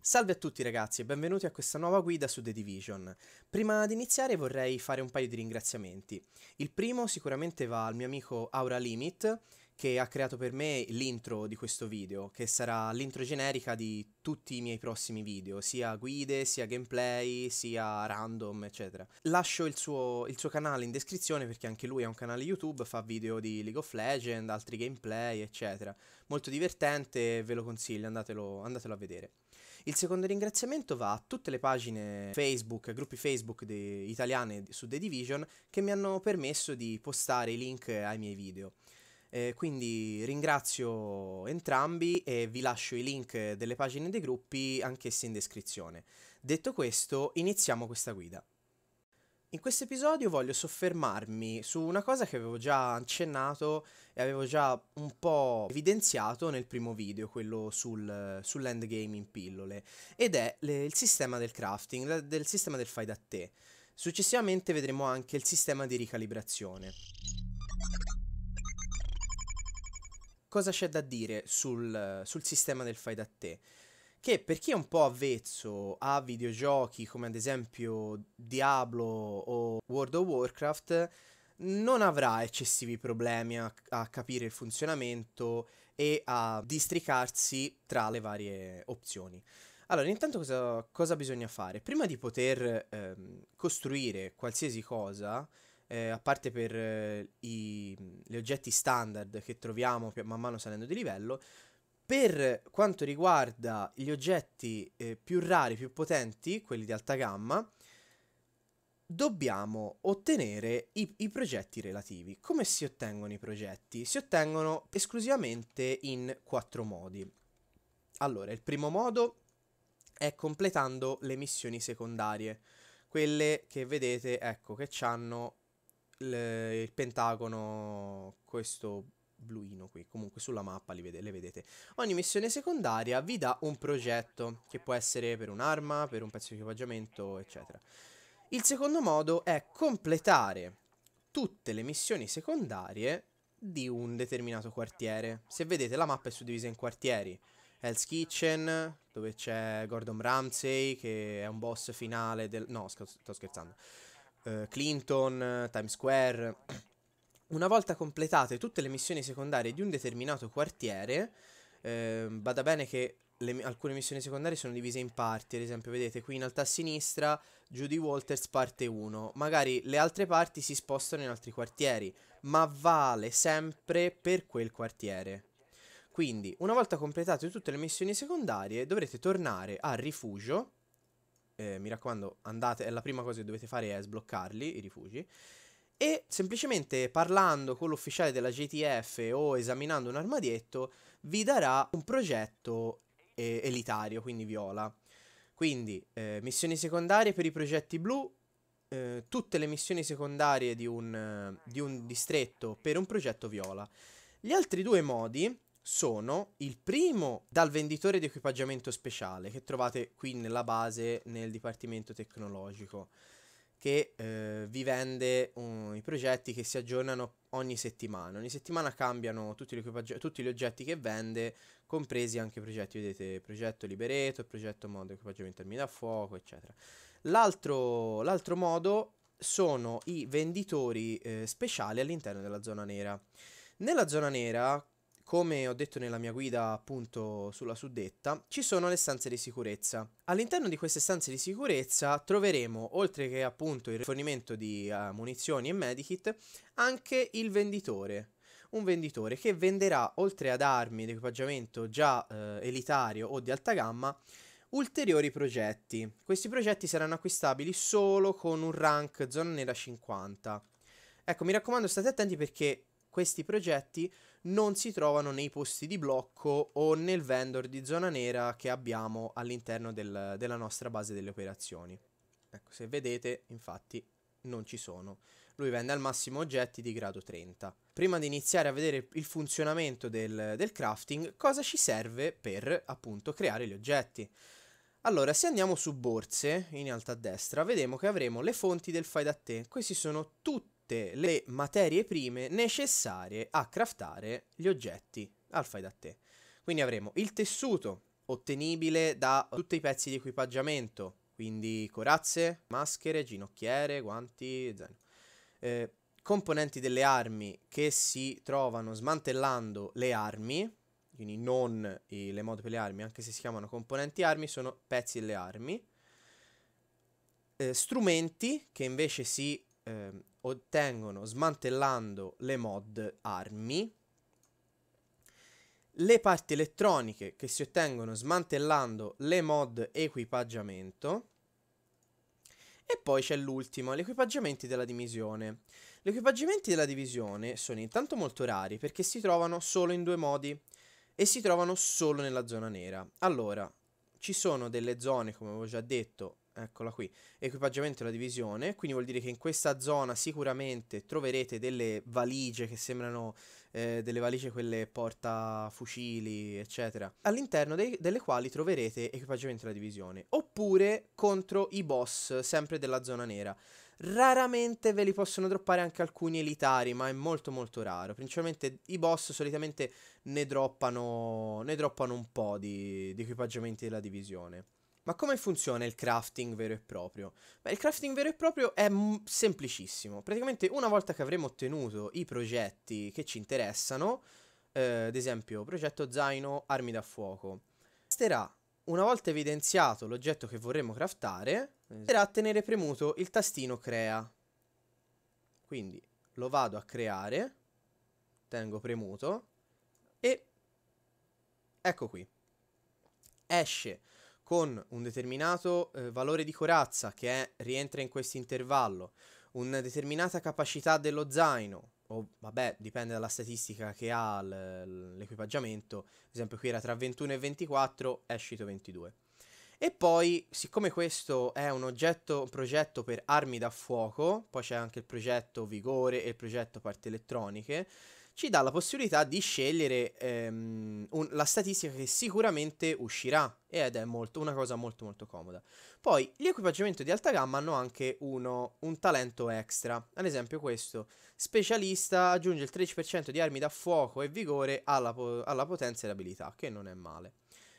Salve a tutti ragazzi e benvenuti a questa nuova guida su The Division. Prima di iniziare vorrei fare un paio di ringraziamenti. Il primo sicuramente va al mio amico Aura Limit che ha creato per me l'intro di questo video, che sarà l'intro generica di tutti i miei prossimi video, sia guide, sia gameplay, sia random, eccetera. Lascio il suo, il suo canale in descrizione perché anche lui ha un canale YouTube, fa video di League of Legends, altri gameplay, eccetera. Molto divertente, ve lo consiglio, andatelo, andatelo a vedere. Il secondo ringraziamento va a tutte le pagine Facebook, gruppi Facebook de, italiane su The Division che mi hanno permesso di postare i link ai miei video. Eh, quindi ringrazio entrambi e vi lascio i link delle pagine dei gruppi anch'essi in descrizione. Detto questo, iniziamo questa guida. In questo episodio voglio soffermarmi su una cosa che avevo già accennato e avevo già un po' evidenziato nel primo video, quello sul, sull'endgame in pillole, ed è le, il sistema del crafting, del sistema del fai da te. Successivamente vedremo anche il sistema di ricalibrazione cosa c'è da dire sul, sul sistema del fai da te? Che per chi è un po' avvezzo a videogiochi come ad esempio Diablo o World of Warcraft, non avrà eccessivi problemi a, a, capire il funzionamento e a districarsi tra le varie opzioni. Allora, intanto cosa, cosa bisogna fare? Prima di poter ehm, costruire qualsiasi cosa, eh, a parte per eh, i, gli oggetti standard che troviamo man mano salendo di livello, per quanto riguarda gli oggetti eh, più rari, più potenti, quelli di alta gamma, dobbiamo ottenere i, i, progetti relativi. Come si ottengono i progetti? Si ottengono esclusivamente in quattro modi. Allora, il primo modo è completando le missioni secondarie, quelle che vedete, ecco, che hanno il pentagono, questo bluino qui, comunque sulla mappa vede, le vedete. Ogni missione secondaria vi dà un progetto, che può essere per un'arma, per un pezzo di equipaggiamento, eccetera. Il secondo modo è completare tutte le missioni secondarie di un determinato quartiere. Se vedete la mappa è suddivisa in quartieri. Hell's Kitchen, dove c'è Gordon Ramsay, che è un boss finale del... No, sto scherzando eh, Clinton, Times Square. Una volta completate tutte le missioni secondarie di un determinato quartiere, eh, bada bene che le, alcune missioni secondarie sono divise in parti, ad esempio vedete qui in alto a sinistra Judy Walters parte 1, magari le altre parti si spostano in altri quartieri, ma vale sempre per quel quartiere. Quindi, una volta completate tutte le missioni secondarie, dovrete tornare al rifugio eh, mi raccomando, andate, la prima cosa che dovete fare è sbloccarli, i rifugi. E semplicemente parlando con l'ufficiale della GTF o esaminando un armadietto, vi darà un progetto eh, elitario, quindi viola. Quindi eh, missioni secondarie per i progetti blu, eh, tutte le missioni secondarie di un, di un distretto per un progetto viola. Gli altri due modi sono il primo dal venditore di equipaggiamento speciale che trovate qui nella base nel dipartimento tecnologico che eh, vi vende um, i progetti che si aggiornano ogni settimana. Ogni settimana cambiano tutti gli, tutti gli oggetti che vende, compresi anche i progetti, vedete, progetto Libereto, progetto modo equipaggiamento armi da fuoco, eccetera. L'altro, l'altro modo sono i venditori eh, speciali all'interno della zona nera. Nella zona nera come ho detto nella mia guida appunto sulla suddetta, ci sono le stanze di sicurezza. All'interno di queste stanze di sicurezza troveremo, oltre che appunto il rifornimento di uh, munizioni e medikit, anche il venditore. Un venditore che venderà, oltre ad armi ed equipaggiamento già uh, elitario o di alta gamma, ulteriori progetti. Questi progetti saranno acquistabili solo con un rank zona nera 50. Ecco, mi raccomando, state attenti perché questi progetti non si trovano nei posti di blocco o nel vendor di zona nera che abbiamo all'interno del, della nostra base delle operazioni. Ecco, se vedete, infatti, non ci sono. Lui vende al massimo oggetti di grado 30. Prima di iniziare a vedere il funzionamento del, del crafting, cosa ci serve per, appunto, creare gli oggetti? Allora, se andiamo su borse, in alto a destra, vediamo che avremo le fonti del fai da te. Questi sono tutti tutte le materie prime necessarie a craftare gli oggetti al fai da te. Quindi avremo il tessuto ottenibile da tutti i pezzi di equipaggiamento, quindi corazze, maschere, ginocchiere, guanti, zaino. Eh, componenti delle armi che si trovano smantellando le armi, quindi non i, le mod per le armi, anche se si chiamano componenti armi, sono pezzi delle armi. Eh, strumenti che invece si eh, ottengono smantellando le mod armi. Le parti elettroniche che si ottengono smantellando le mod equipaggiamento. E poi c'è l'ultimo, gli equipaggiamenti della divisione. Gli equipaggiamenti della divisione sono intanto molto rari perché si trovano solo in due modi e si trovano solo nella zona nera. Allora, ci sono delle zone, come avevo già detto, Eccola qui, equipaggiamento della divisione, quindi vuol dire che in questa zona sicuramente troverete delle valigie che sembrano eh, delle valigie quelle porta fucili, eccetera, all'interno dei, delle quali troverete equipaggiamento della divisione, oppure contro i boss sempre della zona nera. Raramente ve li possono droppare anche alcuni elitari, ma è molto molto raro, principalmente i boss solitamente ne droppano, ne droppano un po' di, di equipaggiamenti della divisione. Ma come funziona il crafting vero e proprio? Beh, il crafting vero e proprio è semplicissimo. Praticamente una volta che avremo ottenuto i progetti che ci interessano, eh, ad esempio progetto zaino, armi da fuoco, basterà una volta evidenziato l'oggetto che vorremmo craftare, basterà tenere premuto il tastino crea. Quindi lo vado a creare, tengo premuto e ecco qui. Esce con un determinato eh, valore di corazza che è, rientra in questo intervallo, una determinata capacità dello zaino, o vabbè, dipende dalla statistica che ha l'equipaggiamento, ad esempio qui era tra 21 e 24, è uscito 22. E poi, siccome questo è un, oggetto, un progetto per armi da fuoco, poi c'è anche il progetto Vigore e il progetto Parti Elettroniche, ci dà la possibilità di scegliere ehm, un, la statistica che sicuramente uscirà ed è molto, una cosa molto molto comoda. Poi gli equipaggiamenti di alta gamma hanno anche uno, un talento extra, ad esempio questo, specialista aggiunge il 13% di armi da fuoco e vigore alla, po- alla potenza e abilità, che non è male.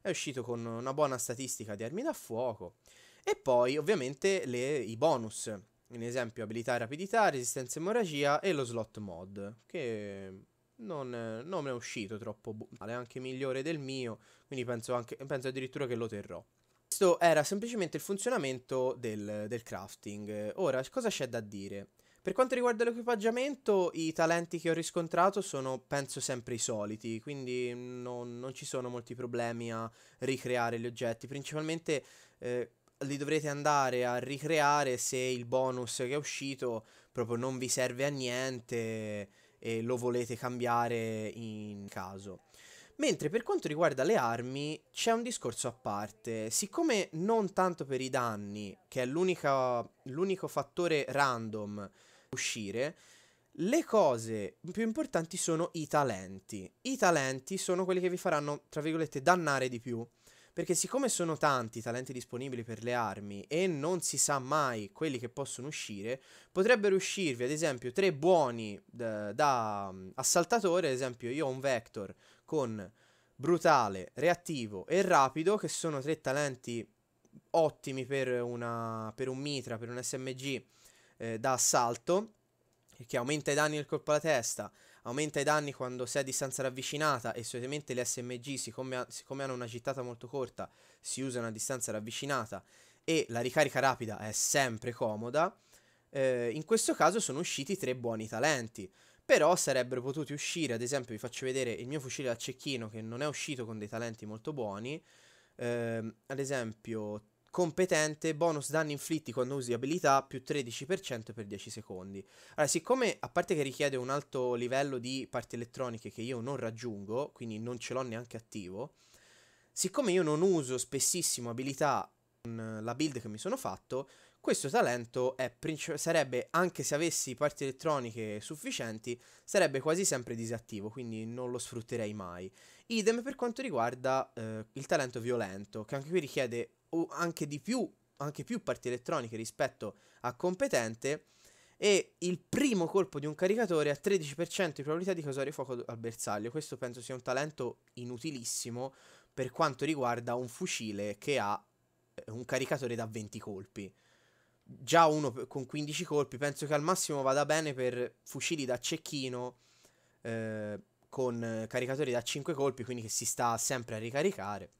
È uscito con una buona statistica di armi da fuoco. E poi ovviamente le, i bonus in esempio abilità e rapidità, resistenza e emorragia e lo slot mod, che non, non è uscito troppo male, è anche migliore del mio, quindi penso, anche, penso addirittura che lo terrò. Questo era semplicemente il funzionamento del, del crafting. Ora, cosa c'è da dire? Per quanto riguarda l'equipaggiamento, i talenti che ho riscontrato sono, penso, sempre i soliti, quindi non, non ci sono molti problemi a ricreare gli oggetti, principalmente eh, li dovrete andare a ricreare se il bonus che è uscito proprio non vi serve a niente e lo volete cambiare in caso. Mentre per quanto riguarda le armi c'è un discorso a parte, siccome non tanto per i danni, che è l'unico fattore random uscire, le cose più importanti sono i talenti. I talenti sono quelli che vi faranno, tra virgolette, dannare di più. Perché siccome sono tanti i talenti disponibili per le armi e non si sa mai quelli che possono uscire, potrebbero uscirvi ad esempio tre buoni da, da mm, assaltatore, ad esempio io ho un Vector con brutale, reattivo e rapido, che sono tre talenti ottimi per, una, per un mitra, per un SMG eh, da assalto, che aumenta i danni del colpo alla testa, aumenta i danni quando si è a distanza ravvicinata e solitamente le SMG, siccome, ha, siccome hanno una gittata molto corta, si usano a distanza ravvicinata e la ricarica rapida è sempre comoda, eh, in questo caso sono usciti tre buoni talenti. Però sarebbero potuti uscire, ad esempio vi faccio vedere il mio fucile da cecchino che non è uscito con dei talenti molto buoni, eh, ad esempio competente, bonus danni inflitti quando usi abilità più 13% per 10 secondi. Allora, siccome a parte che richiede un alto livello di parti elettroniche che io non raggiungo, quindi non ce l'ho neanche attivo, siccome io non uso spessissimo abilità con la build che mi sono fatto, questo talento sarebbe, anche se avessi parti elettroniche sufficienti, sarebbe quasi sempre disattivo, quindi non lo sfrutterei mai. Idem per quanto riguarda eh, il talento violento, che anche qui richiede o anche di più, anche più parti elettroniche rispetto a competente e il primo colpo di un caricatore ha 13% di probabilità di causare fuoco al bersaglio. Questo penso sia un talento inutilissimo per quanto riguarda un fucile che ha eh, un caricatore da 20 colpi. Già uno con 15 colpi penso che al massimo vada bene per fucili da cecchino eh, con caricatori da 5 colpi, quindi che si sta sempre a ricaricare.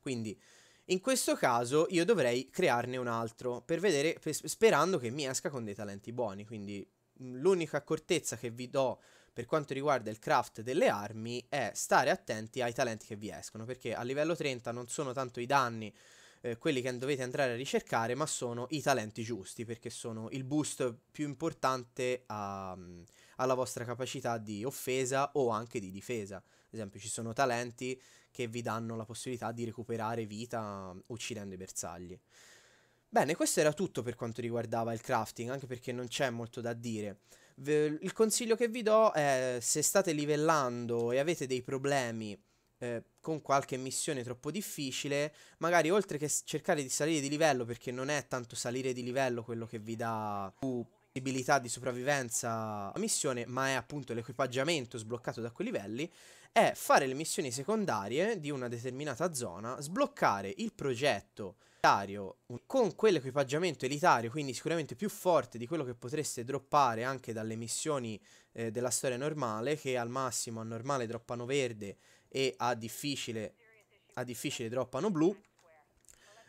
Quindi in questo caso io dovrei crearne un altro per vedere, sperando che mi esca con dei talenti buoni. Quindi mm, l'unica accortezza che vi do per quanto riguarda il craft delle armi è stare attenti ai talenti che vi escono, perché a livello 30 non sono tanto i danni eh, quelli che dovete andare a ricercare, ma sono i talenti giusti, perché sono il boost più importante a, mm, alla vostra capacità di offesa o anche di difesa. Ad esempio, ci sono talenti che vi danno la possibilità di recuperare vita uccidendo i bersagli. Bene, questo era tutto per quanto riguardava il crafting, anche perché non c'è molto da dire. il consiglio che vi do è se state livellando e avete dei problemi eh, con qualche missione troppo difficile, magari oltre che cercare di salire di livello, perché non è tanto salire di livello quello che vi dà più possibilità di sopravvivenza a missione, ma è appunto l'equipaggiamento sbloccato da quei livelli, è fare le missioni secondarie di una determinata zona, sbloccare il progetto con quell'equipaggiamento elitario, quindi sicuramente più forte di quello che potreste droppare anche dalle missioni eh, della storia normale, che al massimo a normale droppano verde e a difficile, a difficile droppano blu,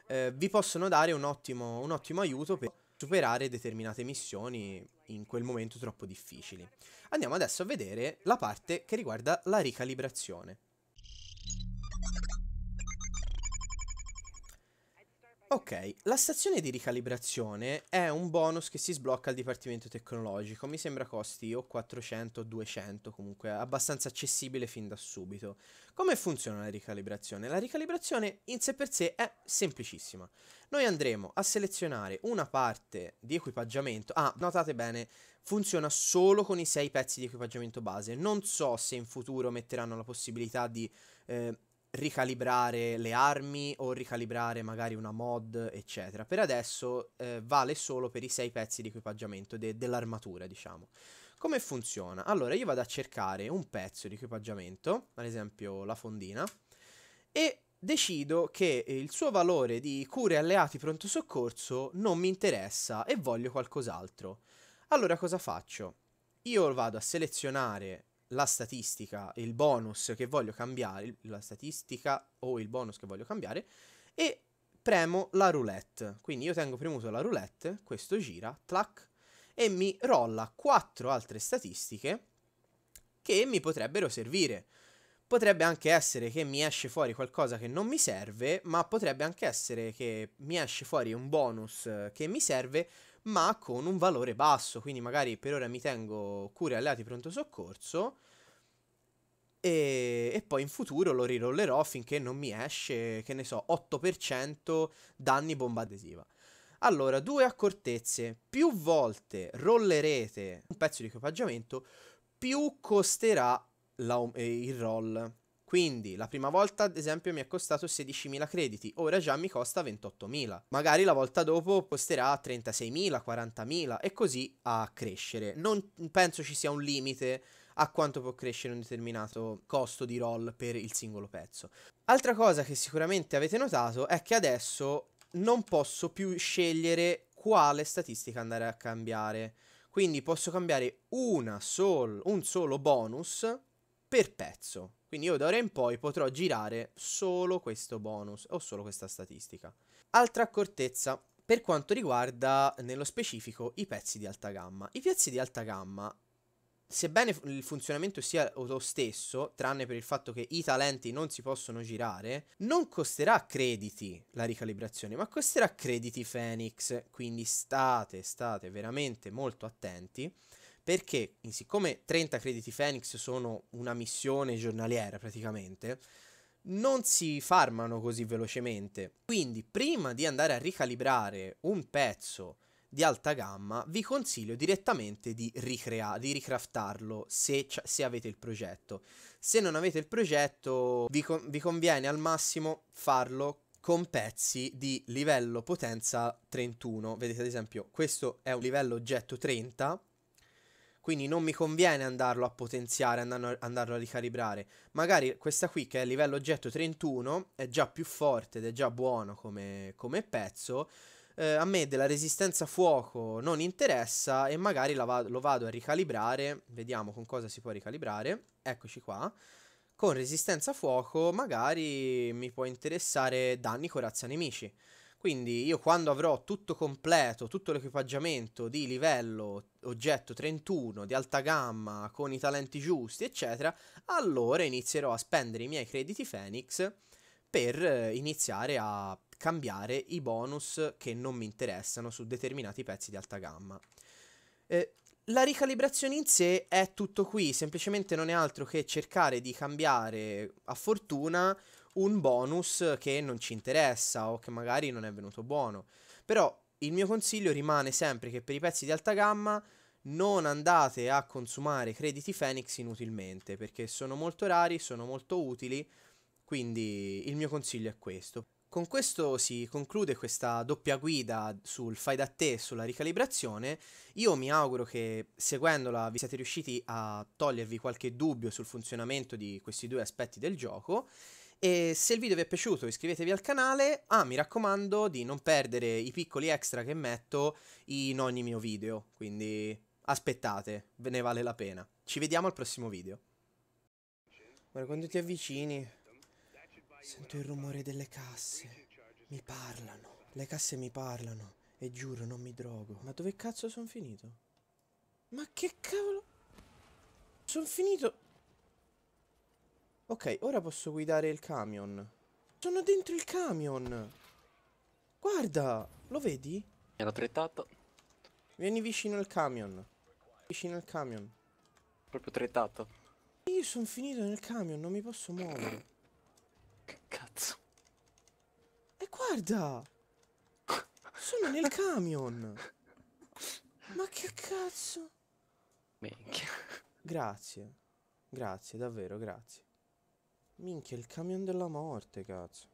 eh, vi possono dare un ottimo, un ottimo aiuto per superare determinate missioni in quel momento troppo difficili. Andiamo adesso a vedere la parte che riguarda la ricalibrazione. Ok, la stazione di ricalibrazione è un bonus che si sblocca al Dipartimento Tecnologico, mi sembra costi o 400 o 200, comunque abbastanza accessibile fin da subito. Come funziona la ricalibrazione? La ricalibrazione in sé per sé è semplicissima. Noi andremo a selezionare una parte di equipaggiamento, ah, notate bene, funziona solo con i 6 pezzi di equipaggiamento base, non so se in futuro metteranno la possibilità di... Eh, ricalibrare le armi o ricalibrare magari una mod, eccetera. Per adesso eh, vale solo per i sei pezzi di equipaggiamento de- dell'armatura, diciamo. Come funziona? Allora, io vado a cercare un pezzo di equipaggiamento, ad esempio la fondina, e decido che il suo valore di cure alleati pronto soccorso non mi interessa e voglio qualcos'altro. Allora cosa faccio? Io vado a selezionare la statistica, il bonus che voglio cambiare, la statistica o il bonus che voglio cambiare, e premo la roulette. Quindi io tengo premuto la roulette, questo gira, clac, e mi rolla quattro altre statistiche che mi potrebbero servire. Potrebbe anche essere che mi esce fuori qualcosa che non mi serve, ma potrebbe anche essere che mi esce fuori un bonus eh, che mi serve, ma con un valore basso, quindi magari per ora mi tengo cure alleati pronto soccorso e, e poi in futuro lo rirollerò finché non mi esce, che ne so, 8% danni bomba adesiva. Allora, due accortezze, più volte rollerete un pezzo di equipaggiamento, più costerà la, eh, il roll. Quindi la prima volta ad esempio mi è costato 16.000 crediti, ora già mi costa 28.000. Magari la volta dopo costerà 36.000, 40.000 e così a crescere. Non penso ci sia un limite a quanto può crescere un determinato costo di roll per il singolo pezzo. Altra cosa che sicuramente avete notato è che adesso non posso più scegliere quale statistica andare a cambiare. Quindi posso cambiare sol un solo bonus per pezzo. Quindi io da ora in poi potrò girare solo questo bonus o solo questa statistica. Altra accortezza per quanto riguarda nello specifico i pezzi di alta gamma. I pezzi di alta gamma, sebbene il funzionamento sia lo stesso, tranne per il fatto che i talenti non si possono girare, non costerà crediti la ricalibrazione, ma costerà crediti Phoenix. Quindi state, state veramente molto attenti perché siccome 30 crediti Phoenix sono una missione giornaliera praticamente, non si farmano così velocemente. Quindi prima di andare a ricalibrare un pezzo di alta gamma, vi consiglio direttamente di, ricrea- di ricraftarlo se, c- se, avete il progetto. Se non avete il progetto, vi, con- vi conviene al massimo farlo con pezzi di livello potenza 31. Vedete ad esempio, questo è un livello oggetto 30 quindi non mi conviene andarlo a potenziare, andando, andarlo a ricalibrare. Magari questa qui che è a livello oggetto 31 è già più forte ed è già buono come, come pezzo. Eh, a me della resistenza fuoco non interessa e magari va lo vado a ricalibrare. Vediamo con cosa si può ricalibrare. Eccoci qua. Con resistenza fuoco magari mi può interessare danni corazza nemici. Quindi io quando avrò tutto completo, tutto l'equipaggiamento di livello oggetto 31, di alta gamma, con i talenti giusti, eccetera, allora inizierò a spendere i miei crediti Phoenix per eh, iniziare a cambiare i bonus che non mi interessano su determinati pezzi di alta gamma. Eh, la ricalibrazione in sé è tutto qui, semplicemente non è altro che cercare di cambiare a fortuna un bonus che non ci interessa o che magari non è venuto buono. Però il mio consiglio rimane sempre che per i pezzi di alta gamma non andate a consumare crediti Phoenix inutilmente perché sono molto rari, sono molto utili, quindi il mio consiglio è questo. Con questo si conclude questa doppia guida sul fai da te e sulla ricalibrazione. Io mi auguro che seguendola vi siate riusciti a togliervi qualche dubbio sul funzionamento di questi due aspetti del gioco e se il video vi è piaciuto iscrivetevi al canale. Ah, mi raccomando di non perdere i piccoli extra che metto in ogni mio video. Quindi aspettate, ve ne vale la pena. Ci vediamo al prossimo video. Guarda, quando ti avvicini sento il rumore delle casse. Mi parlano. Le casse mi parlano. E giuro, non mi drogo. Ma dove cazzo sono finito? Ma che cavolo? Sono finito... Ok, ora posso guidare il camion. Sono dentro il camion. Guarda, lo vedi? Mi trettato. Vieni vicino al camion. Vicino al camion. Proprio trettato. Io sono finito nel camion, non mi posso muovere. Che cazzo? E guarda! sono nel camion. Ma che cazzo? Minchia. Grazie. Grazie, davvero, grazie. Minchia, il camion della morte, cazzo.